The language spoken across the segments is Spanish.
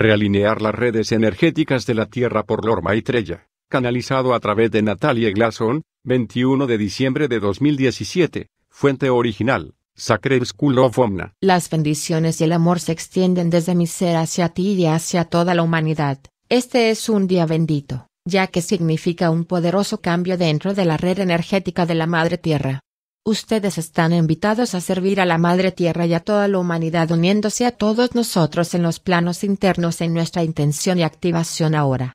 realinear las redes energéticas de la Tierra por y Trella, canalizado a través de Natalie Glasson, 21 de diciembre de 2017, fuente original. Sacred School of Omna. Las bendiciones y el amor se extienden desde mi ser hacia ti y hacia toda la humanidad. Este es un día bendito, ya que significa un poderoso cambio dentro de la red energética de la Madre Tierra. Ustedes están invitados a servir a la Madre Tierra y a toda la humanidad uniéndose a todos nosotros en los planos internos en nuestra intención y activación ahora.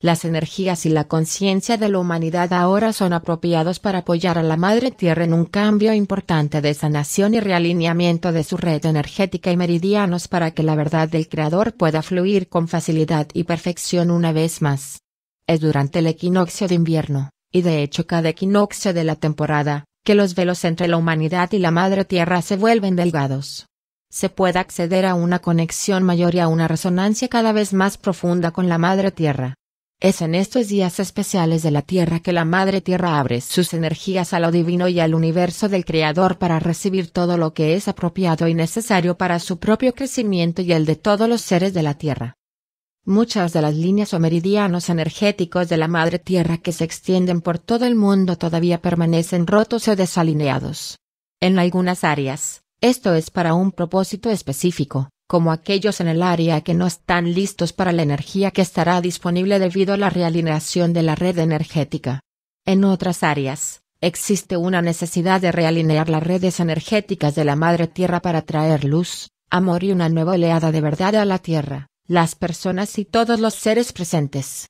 Las energías y la conciencia de la humanidad ahora son apropiados para apoyar a la Madre Tierra en un cambio importante de sanación y realineamiento de su red energética y meridianos para que la verdad del Creador pueda fluir con facilidad y perfección una vez más. Es durante el equinoccio de invierno, y de hecho cada equinoccio de la temporada, que los velos entre la humanidad y la madre tierra se vuelven delgados. Se puede acceder a una conexión mayor y a una resonancia cada vez más profunda con la madre tierra. Es en estos días especiales de la Tierra que la Madre Tierra abre sus energías a lo divino y al universo del Creador para recibir todo lo que es apropiado y necesario para su propio crecimiento y el de todos los seres de la Tierra. Muchas de las líneas o meridianos energéticos de la Madre Tierra que se extienden por todo el mundo todavía permanecen rotos o desalineados. En algunas áreas, esto es para un propósito específico, como aquellos en el área que no están listos para la energía que estará disponible debido a la realineación de la red energética. En otras áreas, existe una necesidad de realinear las redes energéticas de la Madre Tierra para traer luz, amor y una nueva oleada de verdad a la Tierra las personas y todos los seres presentes.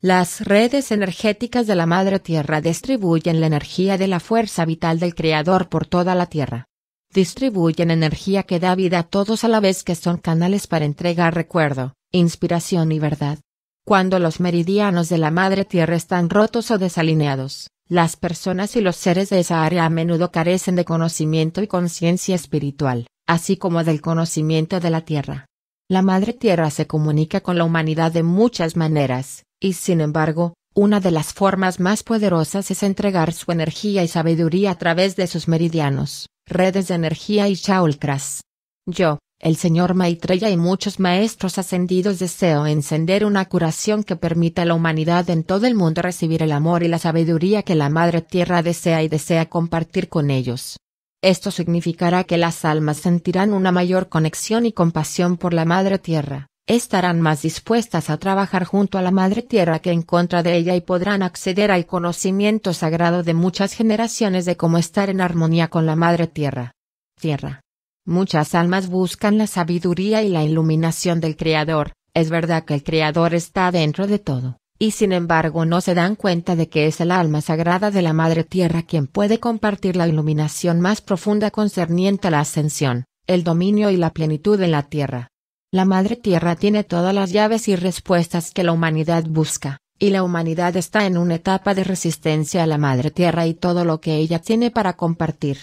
Las redes energéticas de la Madre Tierra distribuyen la energía de la fuerza vital del Creador por toda la Tierra. Distribuyen energía que da vida a todos a la vez que son canales para entregar recuerdo, inspiración y verdad. Cuando los meridianos de la Madre Tierra están rotos o desalineados, las personas y los seres de esa área a menudo carecen de conocimiento y conciencia espiritual, así como del conocimiento de la Tierra. La Madre Tierra se comunica con la humanidad de muchas maneras, y sin embargo, una de las formas más poderosas es entregar su energía y sabiduría a través de sus meridianos, redes de energía y chakras. Yo, el señor Maitreya y muchos maestros ascendidos deseo encender una curación que permita a la humanidad en todo el mundo recibir el amor y la sabiduría que la Madre Tierra desea y desea compartir con ellos. Esto significará que las almas sentirán una mayor conexión y compasión por la Madre Tierra, estarán más dispuestas a trabajar junto a la Madre Tierra que en contra de ella y podrán acceder al conocimiento sagrado de muchas generaciones de cómo estar en armonía con la Madre Tierra. Tierra. Muchas almas buscan la sabiduría y la iluminación del Creador, es verdad que el Creador está dentro de todo, y sin embargo no se dan cuenta de que es el alma sagrada de la Madre Tierra quien puede compartir la iluminación más profunda concerniente a la ascensión, el dominio y la plenitud en la Tierra. La Madre Tierra tiene todas las llaves y respuestas que la humanidad busca, y la humanidad está en una etapa de resistencia a la Madre Tierra y todo lo que ella tiene para compartir.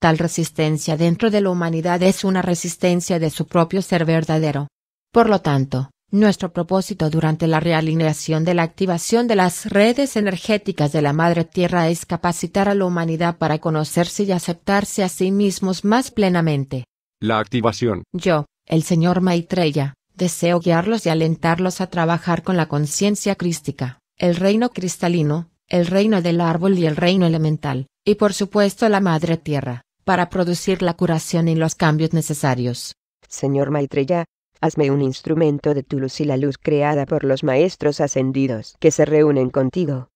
Tal resistencia dentro de la humanidad es una resistencia de su propio ser verdadero. Por lo tanto, nuestro propósito durante la realineación de la activación de las redes energéticas de la Madre Tierra es capacitar a la humanidad para conocerse y aceptarse a sí mismos más plenamente. La activación. Yo, el señor Maitreya, deseo guiarlos y alentarlos a trabajar con la conciencia crística, el reino cristalino, el reino del árbol y el reino elemental, y por supuesto la Madre Tierra, para producir la curación y los cambios necesarios. Señor Maitreya, hazme un instrumento de tu luz y la luz creada por los maestros ascendidos que se reúnen contigo.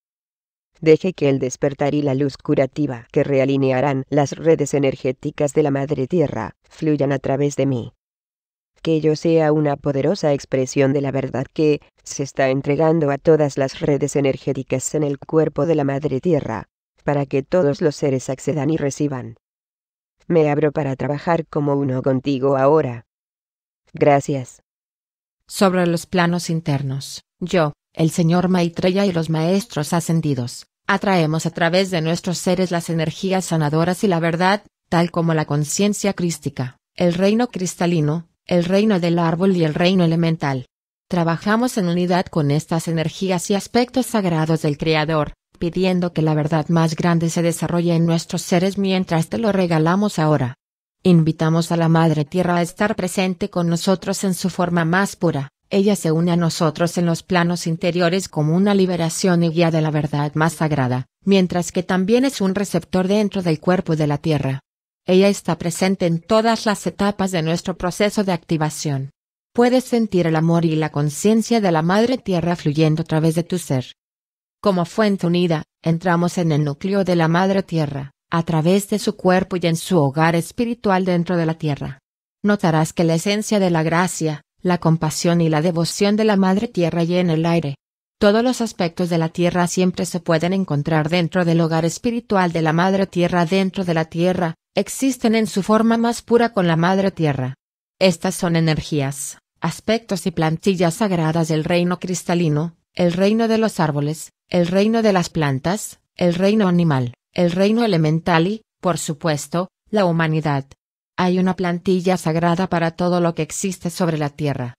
Deje que el despertar y la luz curativa que realinearán las redes energéticas de la Madre Tierra fluyan a través de mí. Que yo sea una poderosa expresión de la verdad que se está entregando a todas las redes energéticas en el cuerpo de la Madre Tierra, para que todos los seres accedan y reciban. Me abro para trabajar como uno contigo ahora. Gracias. Sobre los planos internos, yo, el señor Maitreya y los maestros ascendidos, atraemos a través de nuestros seres las energías sanadoras y la verdad, tal como la conciencia crística, el reino cristalino, el reino del árbol y el reino elemental. Trabajamos en unidad con estas energías y aspectos sagrados del Creador, pidiendo que la verdad más grande se desarrolle en nuestros seres mientras te lo regalamos ahora. Invitamos a la Madre Tierra a estar presente con nosotros en su forma más pura, ella se une a nosotros en los planos interiores como una liberación y guía de la verdad más sagrada, mientras que también es un receptor dentro del cuerpo de la Tierra. Ella está presente en todas las etapas de nuestro proceso de activación. Puedes sentir el amor y la conciencia de la Madre Tierra fluyendo a través de tu ser. Como fuente unida, entramos en el núcleo de la Madre Tierra a través de su cuerpo y en su hogar espiritual dentro de la tierra. Notarás que la esencia de la gracia, la compasión y la devoción de la Madre Tierra y en el aire. Todos los aspectos de la Tierra siempre se pueden encontrar dentro del hogar espiritual de la Madre Tierra dentro de la Tierra, existen en su forma más pura con la Madre Tierra. Estas son energías, aspectos y plantillas sagradas del reino cristalino, el reino de los árboles, el reino de las plantas, el reino animal, el reino elemental y, por supuesto, la humanidad. Hay una plantilla sagrada para todo lo que existe sobre la tierra.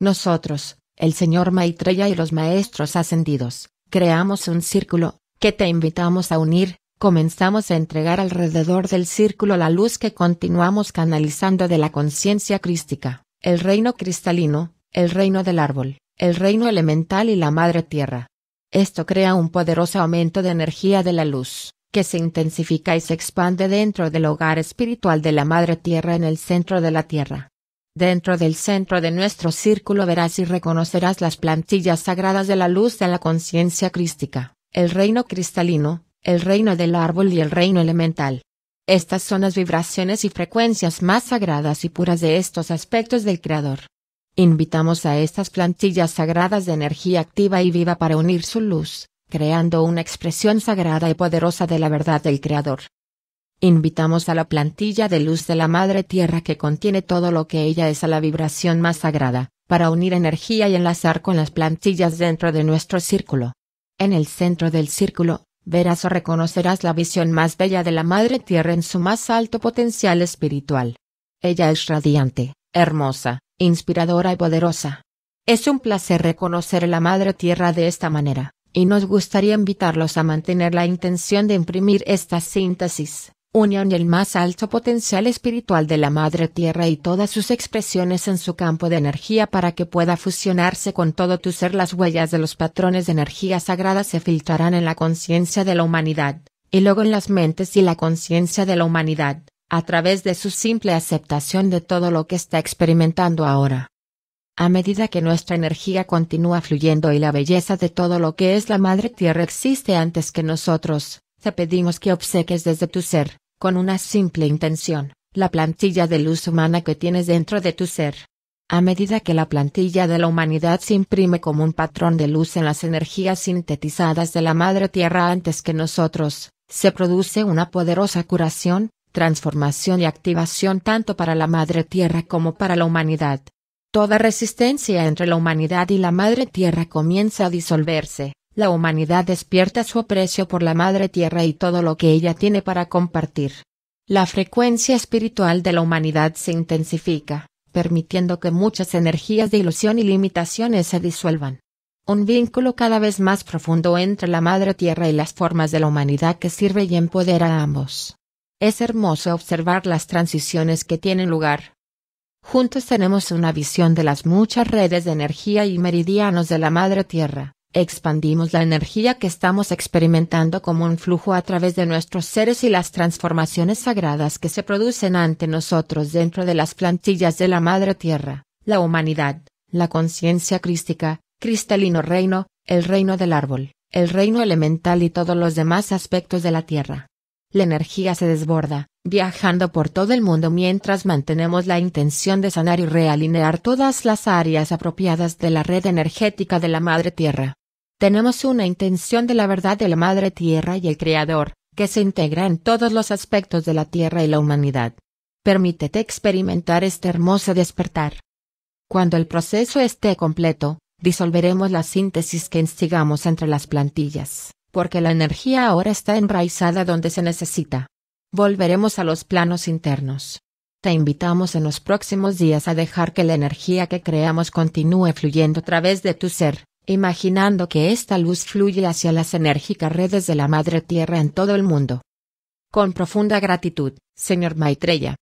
Nosotros, el señor Maitreya y los maestros ascendidos, creamos un círculo, que te invitamos a unir, comenzamos a entregar alrededor del círculo la luz que continuamos canalizando de la conciencia crística, el reino cristalino, el reino del árbol, el reino elemental y la madre tierra. Esto crea un poderoso aumento de energía de la luz, que se intensifica y se expande dentro del hogar espiritual de la Madre Tierra en el centro de la Tierra. Dentro del centro de nuestro círculo verás y reconocerás las plantillas sagradas de la luz de la conciencia crística, el reino cristalino, el reino del árbol y el reino elemental. Estas son las vibraciones y frecuencias más sagradas y puras de estos aspectos del Creador. Invitamos a estas plantillas sagradas de energía activa y viva para unir su luz, creando una expresión sagrada y poderosa de la verdad del Creador. Invitamos a la plantilla de luz de la Madre Tierra que contiene todo lo que ella es a la vibración más sagrada, para unir energía y enlazar con las plantillas dentro de nuestro círculo. En el centro del círculo, verás o reconocerás la visión más bella de la Madre Tierra en su más alto potencial espiritual. Ella es radiante, hermosa, inspiradora y poderosa. Es un placer reconocer a la Madre Tierra de esta manera y nos gustaría invitarlos a mantener la intención de imprimir esta síntesis, y el más alto potencial espiritual de la Madre Tierra y todas sus expresiones en su campo de energía para que pueda fusionarse con todo tu ser. Las huellas de los patrones de energía sagrada se filtrarán en la conciencia de la humanidad, y luego en las mentes y la conciencia de la humanidad, a través de su simple aceptación de todo lo que está experimentando ahora. A medida que nuestra energía continúa fluyendo y la belleza de todo lo que es la Madre Tierra existe antes que nosotros, te pedimos que obseques desde tu ser, con una simple intención, la plantilla de luz humana que tienes dentro de tu ser. A medida que la plantilla de la humanidad se imprime como un patrón de luz en las energías sintetizadas de la Madre Tierra antes que nosotros, se produce una poderosa curación, transformación y activación tanto para la Madre Tierra como para la humanidad. Toda resistencia entre la humanidad y la Madre Tierra comienza a disolverse, la humanidad despierta su aprecio por la Madre Tierra y todo lo que ella tiene para compartir. La frecuencia espiritual de la humanidad se intensifica, permitiendo que muchas energías de ilusión y limitaciones se disuelvan. Un vínculo cada vez más profundo entre la Madre Tierra y las formas de la humanidad que sirve y empodera a ambos. Es hermoso observar las transiciones que tienen lugar, Juntos tenemos una visión de las muchas redes de energía y meridianos de la Madre Tierra. Expandimos la energía que estamos experimentando como un flujo a través de nuestros seres y las transformaciones sagradas que se producen ante nosotros dentro de las plantillas de la Madre Tierra, la humanidad, la conciencia crística, cristalino reino, el reino del árbol, el reino elemental y todos los demás aspectos de la Tierra. La energía se desborda, viajando por todo el mundo mientras mantenemos la intención de sanar y realinear todas las áreas apropiadas de la red energética de la Madre Tierra. Tenemos una intención de la verdad de la Madre Tierra y el Creador, que se integra en todos los aspectos de la Tierra y la humanidad. Permítete experimentar este hermoso despertar. Cuando el proceso esté completo, disolveremos la síntesis que instigamos entre las plantillas, porque la energía ahora está enraizada donde se necesita volveremos a los planos internos. Te invitamos en los próximos días a dejar que la energía que creamos continúe fluyendo a través de tu ser, imaginando que esta luz fluye hacia las enérgicas redes de la Madre Tierra en todo el mundo. Con profunda gratitud, señor Maitreya.